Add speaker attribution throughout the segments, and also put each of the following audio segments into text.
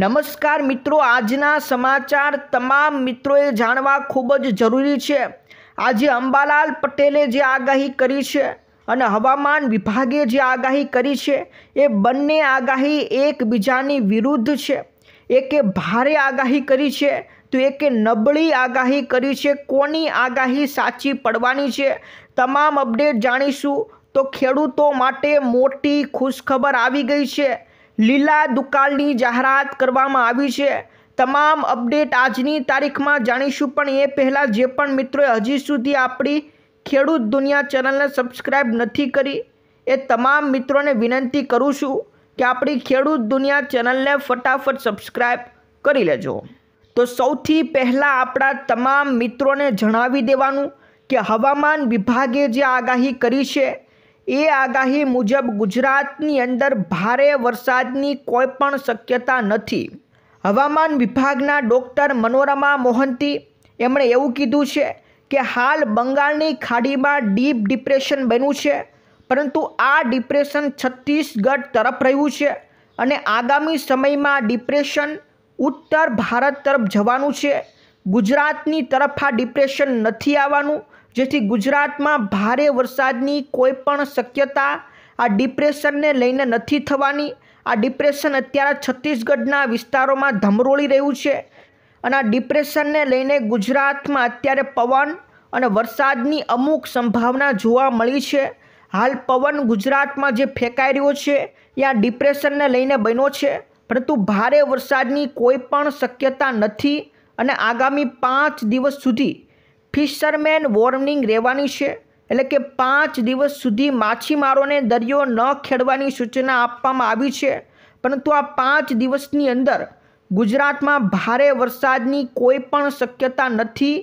Speaker 1: નમસ્કાર મિત્રો આજના સમાચાર તમામ મિત્રોએ જાણવા ખૂબ જ જરૂરી છે આજે અંબાલાલ પટેલે જે આગાહી કરી છે અને હવામાન વિભાગે જે આગાહી કરી છે એ બંને આગાહી એકબીજાની વિરુદ્ધ છે એકે ભારે આગાહી કરી છે તો એકે નબળી આગાહી કરી છે કોની આગાહી સાચી પડવાની છે તમામ અપડેટ જાણીશું તો ખેડૂતો માટે મોટી ખુશખબર આવી ગઈ છે લીલા દુકાળની જાહેરાત કરવામાં આવી છે તમામ અપડેટ આજની તારીખમાં જાણીશું પણ એ પહેલાં જે પણ મિત્રોએ હજી સુધી આપણી ખેડૂત દુનિયા ચેનલને સબસ્ક્રાઈબ નથી કરી એ તમામ મિત્રોને વિનંતી કરું છું કે આપણી ખેડૂત દુનિયા ચેનલને ફટાફટ સબસ્ક્રાઈબ કરી લેજો તો સૌથી પહેલાં આપણા તમામ મિત્રોને જણાવી દેવાનું કે હવામાન વિભાગે જે આગાહી કરી છે એ આગાહી મુજબ ગુજરાતની અંદર ભારે વરસાદની કોઈ પણ શક્યતા નથી હવામાન વિભાગના ડૉક્ટર મનોરમા મોહંતી એમણે એવું કીધું છે કે હાલ બંગાળની ખાડીમાં ડીપ ડિપ્રેશન બન્યું છે પરંતુ આ ડિપ્રેશન છત્તીસગઢ તરફ રહ્યું છે અને આગામી સમયમાં ડિપ્રેશન ઉત્તર ભારત તરફ જવાનું છે ગુજરાતની તરફ આ ડિપ્રેશન નથી આવવાનું જેથી ગુજરાતમાં ભારે વરસાદની કોઈ પણ શક્યતા આ ડિપ્રેશનને લઈને નથી થવાની આ ડિપ્રેશન અત્યારે છત્તીસગઢના વિસ્તારોમાં ધમરોળી રહ્યું છે અને આ ડિપ્રેશનને લઈને ગુજરાતમાં અત્યારે પવન અને વરસાદની અમુક સંભાવના જોવા મળી છે હાલ પવન ગુજરાતમાં જે ફેંકાઈ રહ્યો છે એ આ ડિપ્રેશનને લઈને બન્યો છે પરંતુ ભારે વરસાદની કોઈ પણ શક્યતા નથી અને આગામી પાંચ દિવસ સુધી ફિશરમેન વોર્નિંગ રહેવાની છે એટલે કે પાંચ દિવસ સુધી માછીમારોને દરિયો ન ખેડવાની સૂચના આપવામાં આવી છે પરંતુ આ પાંચ દિવસની અંદર ગુજરાતમાં ભારે વરસાદની કોઈ પણ શક્યતા નથી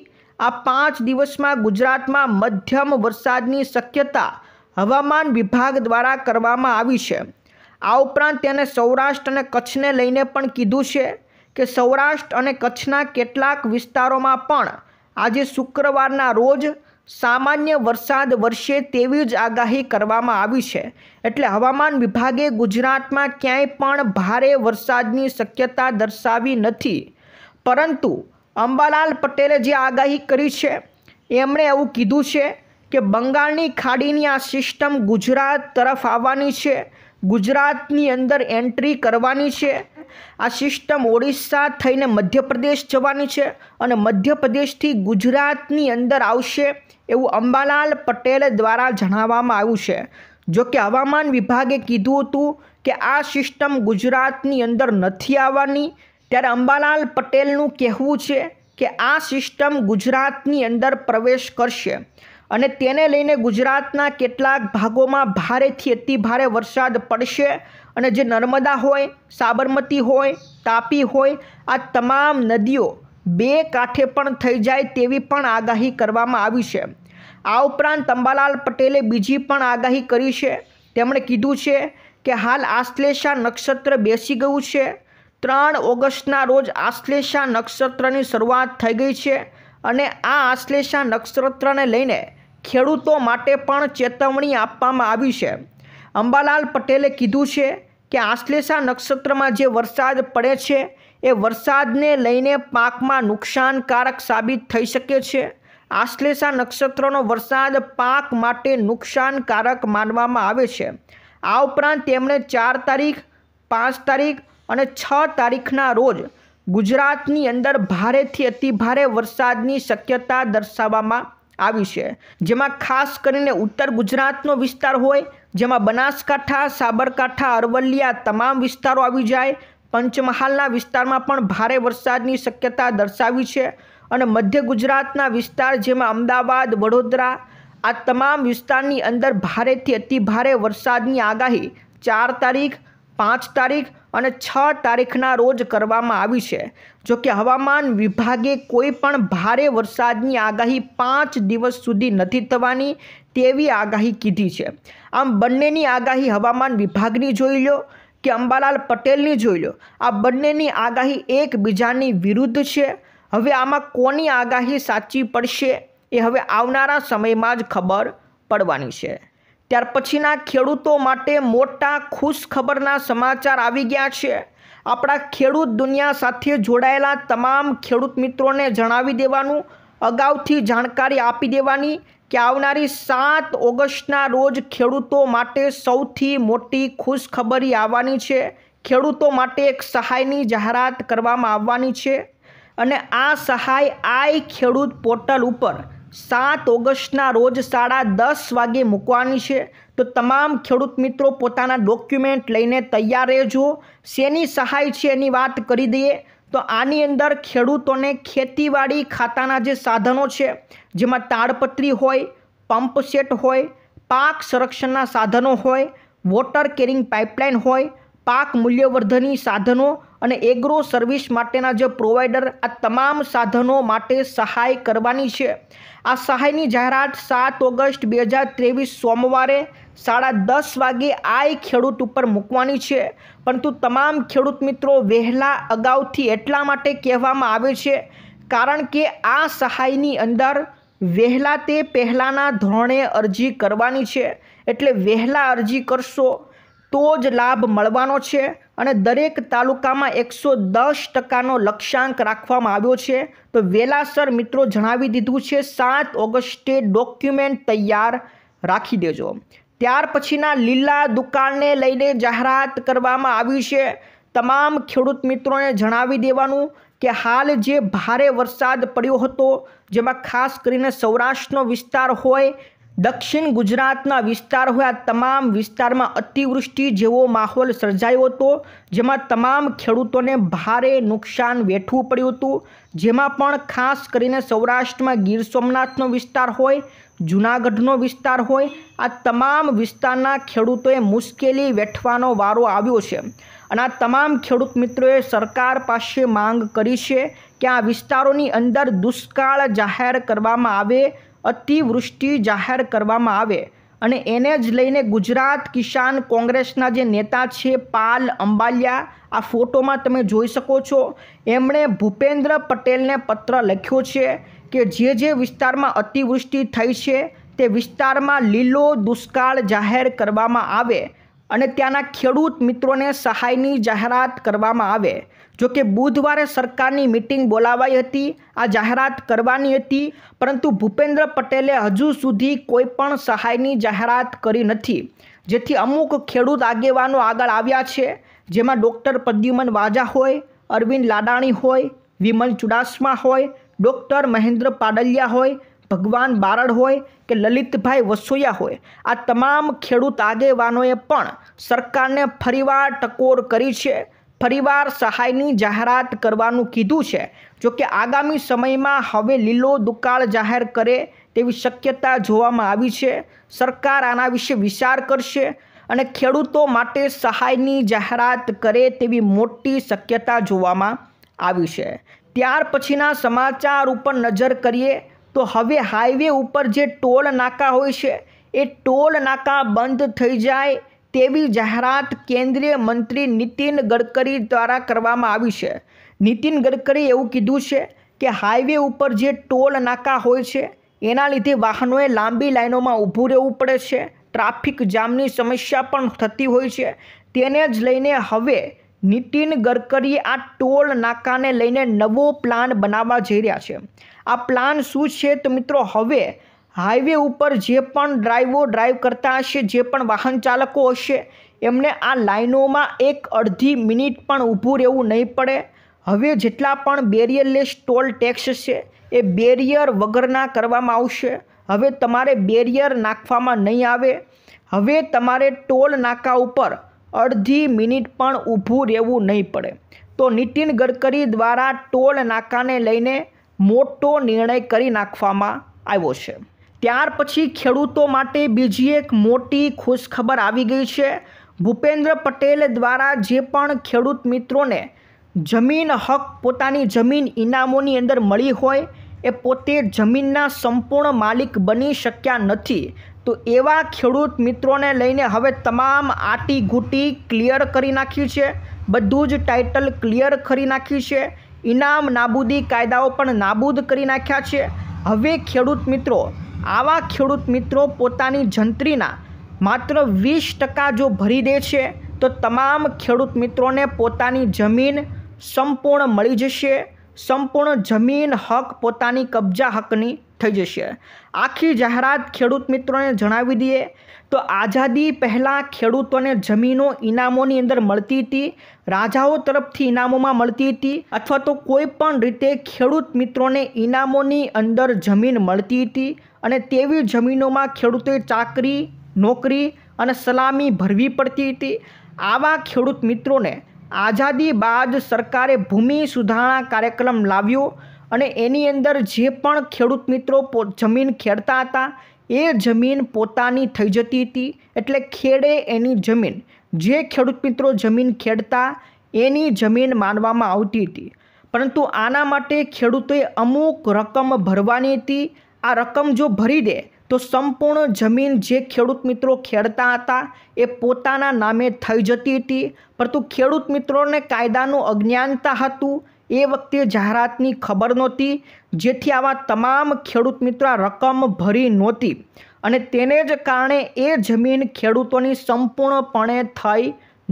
Speaker 1: આ પાંચ દિવસમાં ગુજરાતમાં મધ્યમ વરસાદની શક્યતા હવામાન વિભાગ દ્વારા કરવામાં આવી છે આ ઉપરાંત તેને સૌરાષ્ટ્ર અને કચ્છને લઈને પણ કીધું છે કે સૌરાષ્ટ્ર અને કચ્છના કેટલાક વિસ્તારોમાં પણ આજે શુક્રવારના રોજ સામાન્ય વરસાદ વરસે તેવી જ આગાહી કરવામાં આવી છે એટલે હવામાન વિભાગે ગુજરાતમાં ક્યાંય પણ ભારે વરસાદની શક્યતા દર્શાવી નથી પરંતુ અંબાલાલ પટેલે જે આગાહી કરી છે એમણે એવું કીધું છે કે બંગાળની ખાડીની આ સિસ્ટમ ગુજરાત તરફ આવવાની છે ગુજરાતની અંદર એન્ટ્રી કરવાની છે આ સિસ્ટમ ઓડિશા થઈને મધ્યપ્રદેશ જવાની છે અને મધ્યપ્રદેશથી ગુજરાતની અંદર આવશે એવું અંબાલાલ પટેલ દ્વારા જણાવવામાં આવ્યું છે કે હવામાન વિભાગે કીધું હતું કે આ સિસ્ટમ ગુજરાતની અંદર નથી આવવાની ત્યારે અંબાલાલ પટેલનું કહેવું છે કે આ સિસ્ટમ ગુજરાતની અંદર પ્રવેશ કરશે અને તેને લઈને ગુજરાતના કેટલાક ભાગોમાં ભારેથી અતિ ભારે વરસાદ પડશે અને જે નર્મદા હોય સાબરમતી હોય તાપી હોય આ તમામ નદીઓ બે કાંઠે પણ થઈ જાય તેવી પણ આગાહી કરવામાં આવી છે આ ઉપરાંત અંબાલાલ પટેલે બીજી પણ આગાહી કરી છે તેમણે કીધું છે કે હાલ આશ્લેષા નક્ષત્ર બેસી ગયું છે ત્રણ ઓગસ્ટના રોજ આશ્લેષા નક્ષત્રની શરૂઆત થઈ ગઈ છે અને આ આશ્લેષા નક્ષત્રને લઈને ખેડૂતો માટે પણ ચેતવણી આપવામાં આવી છે અંબાલાલ પટેલે કીધું છે કે આશ્લેષા નક્ષત્રમાં જે વરસાદ પડે છે એ વરસાદને લઈને પાકમાં નુકસાનકારક સાબિત થઈ શકે છે આશ્લેષા નક્ષત્રનો વરસાદ પાક માટે નુકસાનકારક માનવામાં આવે છે આ ઉપરાંત તેમણે ચાર તારીખ પાંચ તારીખ અને છ તારીખના રોજ ગુજરાતની અંદર ભારેથી અતિભારે વરસાદની શક્યતા દર્શાવવામાં આવી છે જેમાં ખાસ કરીને ઉત્તર ગુજરાતનો વિસ્તાર હોય જેમાં બનાસકાંઠા સાબરકાંઠા અરવલ્લીયા તમામ વિસ્તારો આવી જાય પંચમહાલના વિસ્તારમાં પણ ભારે વરસાદની શક્યતા દર્શાવી છે અને મધ્ય ગુજરાતના વિસ્તાર જેમાં અમદાવાદ વડોદરા આ તમામ વિસ્તારની અંદર ભારેથી અતિ ભારે વરસાદની આગાહી ચાર તારીખ પાંચ તારીખ અને છ તારીખના રોજ કરવામાં આવી છે જો કે હવામાન વિભાગે કોઈ પણ ભારે વરસાદની આગાહી પાંચ દિવસ સુધી નથી થવાની તેવી આગાહી કીધી છે આમ બંનેની આગાહી હવામાન વિભાગની જોઈ લો કે અંબાલાલ પટેલની જોઈ લો આ બંનેની આગાહી એકબીજાની વિરુદ્ધ છે હવે આમાં કોની આગાહી સાચી પડશે એ હવે આવનારા સમયમાં જ ખબર પડવાની છે ત્યાર પછીના ખેડૂતો માટે મોટા ખુશ ખબરના સમાચાર આવી ગયા છે આપણા ખેડૂત દુનિયા સાથે જોડાયેલા તમામ ખેડૂત મિત્રોને જણાવી દેવાનું અગાઉથી જાણકારી આપી દેવાની કે આવનારી સાત ઓગસ્ટના રોજ ખેડૂતો માટે સૌથી મોટી ખુશખબરી આવવાની છે ખેડૂતો માટે એક સહાયની જાહેરાત કરવામાં આવવાની છે અને આ સહાય આઈ ખેડૂત પોર્ટલ ઉપર સાત ઓગસ્ટના રોજ સાડા દસ વાગે મૂકવાની છે તો તમામ ખેડૂત મિત્રો પોતાના ડોક્યુમેન્ટ લઈને તૈયાર રહેજો શેની સહાય છે એની વાત કરી દઈએ તો આની અંદર ખેડૂતોને ખેતીવાડી ખાતાના જે સાધનો છે જેમાં તાડપત્રી હોય પંપસેટ હોય પાક સંરક્ષણના સાધનો હોય વોટર કેરિંગ પાઇપલાઇન હોય પાક મૂલ્યવર્ધની સાધનો અને એગ્રો સર્વિસ માટેના જે પ્રોવાઈડર આ તમામ સાધનો માટે સહાય કરવાની છે આ સહાયની જાહેરાત સાત ઓગસ્ટ બે હજાર ત્રેવીસ સોમવારે સાડા દસ વાગે આય ખેડૂત ઉપર મૂકવાની છે પરંતુ તમામ ખેડૂત મિત્રો વહેલા અગાઉથી એટલા માટે કહેવામાં આવે છે કારણ કે આ સહાયની અંદર વહેલા તે પહેલાંના ધોરણે અરજી કરવાની છે એટલે વહેલા અરજી કરશો તો જ લાભ મળવાનો છે અને દરેક તાલુકામાં એકસો દસ ટકાનો લક્ષ્યાંક રાખવામાં આવ્યો છે તો વેલાસર મિત્રો જણાવી દીધું છે સાત ઓગસ્ટે ડોક્યુમેન્ટ તૈયાર રાખી દેજો ત્યાર પછીના લીલા દુકાળને લઈને જાહેરાત કરવામાં આવી છે તમામ ખેડૂત મિત્રોને જણાવી દેવાનું કે હાલ જે ભારે વરસાદ પડ્યો હતો જેમાં ખાસ કરીને સૌરાષ્ટ્રનો વિસ્તાર હોય દક્ષિણ ગુજરાતના વિસ્તાર હોય તમામ વિસ્તારમાં અતિવૃષ્ટિ જેવો માહોલ સર્જાયો હતો જેમાં તમામ ખેડૂતોને ભારે નુકસાન વેઠવું પડ્યું હતું જેમાં પણ ખાસ કરીને સૌરાષ્ટ્રમાં ગીર સોમનાથનો વિસ્તાર હોય જૂનાગઢનો વિસ્તાર હોય આ તમામ વિસ્તારના ખેડૂતોએ મુશ્કેલી વેઠવાનો વારો આવ્યો છે અને આ તમામ ખેડૂત મિત્રોએ સરકાર પાસે માંગ કરી છે કે આ વિસ્તારોની અંદર દુષ્કાળ જાહેર કરવામાં આવે અતિવૃષ્ટિ જાહેર કરવામાં આવે અને એને જ લઈને ગુજરાત કિસાન કોંગ્રેસના જે નેતા છે પાલ અંબાલિયા આ ફોટોમાં તમે જોઈ શકો છો એમણે ભૂપેન્દ્ર પટેલને પત્ર લખ્યો છે કે જે જે વિસ્તારમાં અતિવૃષ્ટિ થઈ છે તે વિસ્તારમાં લીલો દુષ્કાળ જાહેર કરવામાં આવે અને ત્યાંના ખેડૂત મિત્રોને સહાયની જાહેરાત કરવામાં આવે જો કે બુધવારે સરકારની મિટિંગ બોલાવાઈ હતી આ જાહેરાત કરવાની હતી પરંતુ ભૂપેન્દ્ર પટેલે હજુ સુધી કોઈ પણ સહાયની જાહેરાત કરી નથી જેથી અમુક ખેડૂત આગેવાનો આગળ આવ્યા છે જેમાં ડૉક્ટર પદ્યુમન વાજા હોય અરવિંદ લાડાણી હોય વિમલ ચુડાસમા હોય ડૉક્ટર મહેન્દ્ર પાડલિયા હોય ભગવાન બારડ હોય કે લલિતભાઈ વસોયા હોય આ તમામ ખેડૂત આગેવાનોએ પણ સરકારને ફરીવાર ટકોર કરી છે ફરીવાર સહાયની જાહેરાત કરવાનું કીધું છે જોકે આગામી સમયમાં હવે લીલો દુકાળ જાહેર કરે તેવી શક્યતા જોવામાં આવી છે સરકાર આના વિશે વિચાર કરશે અને ખેડૂતો માટે સહાયની જાહેરાત કરે તેવી મોટી શક્યતા જોવામાં આવી છે ત્યાર પછીના સમાચાર ઉપર નજર કરીએ તો હવે હાઈવે ઉપર જે ટોલ નાકા હોય છે એ ટોલ નાકા બંધ થઈ જાય તેવી જાહેરાત કેન્દ્રીય મંત્રી નીતિન ગડકરી દ્વારા કરવામાં આવી છે નીતિન ગડકરીએ એવું કીધું છે કે હાઈવે ઉપર જે ટોલ નાકા હોય છે એના લીધે વાહનોએ લાંબી લાઇનોમાં ઊભું રહેવું પડે છે ટ્રાફિક જામની સમસ્યા પણ થતી હોય છે તેને જ લઈને હવે નીતિન ગડકરી આ ટોલ નાકાને લઈને નવો પ્લાન બનાવવા જઈ રહ્યા છે આ પ્લાન શું છે તો મિત્રો હવે હાઈવે ઉપર જે પણ ડ્રાઈવો ડ્રાઈવ કરતા હશે જે પણ વાહન ચાલકો હશે એમને આ લાઇનોમાં એક અડધી મિનિટ પણ ઊભું રહેવું નહીં પડે હવે જેટલા પણ બેરિયરલેસ ટોલ ટેક્સ છે એ બેરિયર વગરના કરવામાં આવશે હવે તમારે બેરિયર નાખવામાં નહીં આવે હવે તમારે ટોલ નાકા ઉપર અડધી મિનિટ પણ ઊભું રહેવું નહીં પડે તો નીતિન ગડકરી દ્વારા ટોલ નાકાને લઈને મોટો નિર્ણય કરી નાખવામાં આવ્યો છે ત્યાર પછી ખેડૂતો માટે બીજી એક મોટી ખુશખબર આવી ગઈ છે ભૂપેન્દ્ર પટેલ દ્વારા જે પણ ખેડૂત મિત્રોને જમીન હક પોતાની જમીન ઇનામોની અંદર મળી હોય એ પોતે જમીનના સંપૂર્ણ માલિક બની શક્યા નથી તો એવા ખેડૂત મિત્રોને લઈને હવે તમામ આટી ઘૂંટી ક્લિયર કરી નાખી છે બધું જ ટાઇટલ ક્લિયર કરી નાખ્યું છે ઇનામ નાબૂદી કાયદાઓ પણ નાબૂદ કરી નાખ્યા છે હવે ખેડૂત મિત્રો આવા ખેડૂત મિત્રો પોતાની જંત્રીના માત્ર વીસ ટકા જો ભરી દે છે તો તમામ ખેડૂત મિત્રોને પોતાની જમીન સંપૂર્ણ મળી જશે સંપૂર્ણ જમીન હક પોતાની કબજા હકની થઈ જશે આખી જાહેરાત ખેડૂત મિત્રોને જણાવી દઈએ તો આઝાદી પહેલાં ખેડૂતોને જમીનો ઇનામોની અંદર મળતી હતી રાજાઓ તરફથી ઇનામોમાં મળતી હતી અથવા તો કોઈ પણ રીતે ખેડૂત મિત્રોને ઇનામોની અંદર જમીન મળતી હતી અને તેવી જમીનોમાં ખેડૂતોએ ચાકરી નોકરી અને સલામી ભરવી પડતી હતી આવા ખેડૂત મિત્રોને આઝાદી બાદ સરકારે ભૂમિ સુધારણા કાર્યક્રમ લાવ્યો અને એની અંદર જે પણ ખેડૂત મિત્રો જમીન ખેડતા હતા એ જમીન પોતાની થઈ જતી હતી એટલે ખેડે એની જમીન જે ખેડૂત મિત્રો જમીન ખેડતા એની જમીન માનવામાં આવતી હતી પરંતુ આના માટે ખેડૂતોએ અમુક રકમ ભરવાની હતી આ રકમ જો ભરી દે તો સંપૂર્ણ જમીન જે ખેડૂત મિત્રો ખેડતા હતા એ પોતાના નામે થઈ જતી હતી પરંતુ ખેડૂત મિત્રોને કાયદાનું અજ્ઞાનતા હતું એ વખતે જાહેરાતની ખબર નહોતી જેથી આવા તમામ ખેડૂત મિત્રો આ રકમ ભરી નહોતી અને તેને જ કારણે એ જમીન ખેડૂતોની સંપૂર્ણપણે થઈ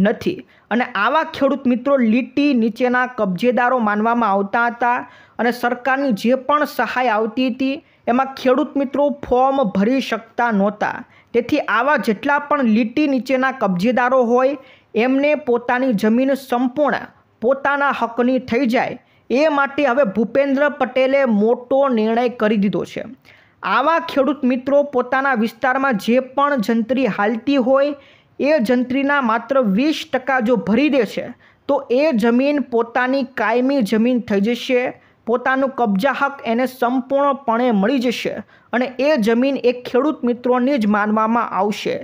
Speaker 1: નથી અને આવા ખેડૂત મિત્રો લીટી નીચેના કબજેદારો માનવામાં આવતા હતા અને સરકારની જે પણ સહાય આવતી હતી એમાં ખેડૂત મિત્રો ફોર્મ ભરી શકતા નહોતા તેથી આવા જેટલા પણ લીટી નીચેના કબજેદારો હોય એમને પોતાની જમીન સંપૂર્ણ પોતાના હકની થઈ જાય એ માટે હવે ભૂપેન્દ્ર પટેલે મોટો નિર્ણય કરી દીધો છે આવા ખેડૂત મિત્રો પોતાના વિસ્તારમાં જે પણ જંત્રી હાલતી હોય એ જંત્રીના માત્ર વીસ ટકા જો ભરી દે છે તો એ જમીન પોતાની કાયમી જમીન થઈ જશે પોતાનું કબજા હક એને સંપૂર્ણપણે મળી જશે અને એ જમીન એ ખેડૂત મિત્રોની જ માનવામાં આવશે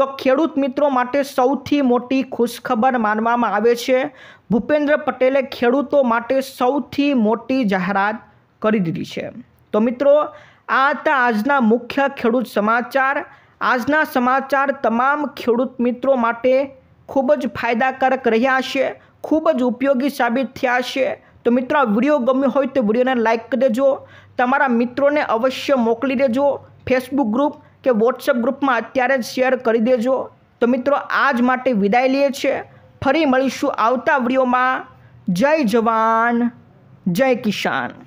Speaker 1: તો ખેડૂત મિત્રો માટે સૌથી મોટી ખુશખબર માનવામાં આવે છે ભૂપેન્દ્ર પટેલે ખેડૂતો માટે સૌથી મોટી જાહેરાત કરી દીધી છે તો મિત્રો આ હતા આજના મુખ્ય ખેડૂત સમાચાર આજના સમાચાર તમામ ખેડૂત મિત્રો માટે ખૂબ જ ફાયદાકારક રહ્યા છે ખૂબ જ ઉપયોગી સાબિત થયા છે તો મિત્રો આ વિડીયો ગમ્યો હોય તો વિડીયોને લાઇક કરી દેજો તમારા મિત્રોને અવશ્ય મોકલી દેજો ફેસબુક ગ્રુપ કે વોટ્સઅપ ગ્રુપમાં અત્યારે જ શેર કરી દેજો તો મિત્રો આ જ માટે વિદાય લઈએ છીએ ફરી મળીશું આવતા વિડીયોમાં જય જવાન જય કિસાન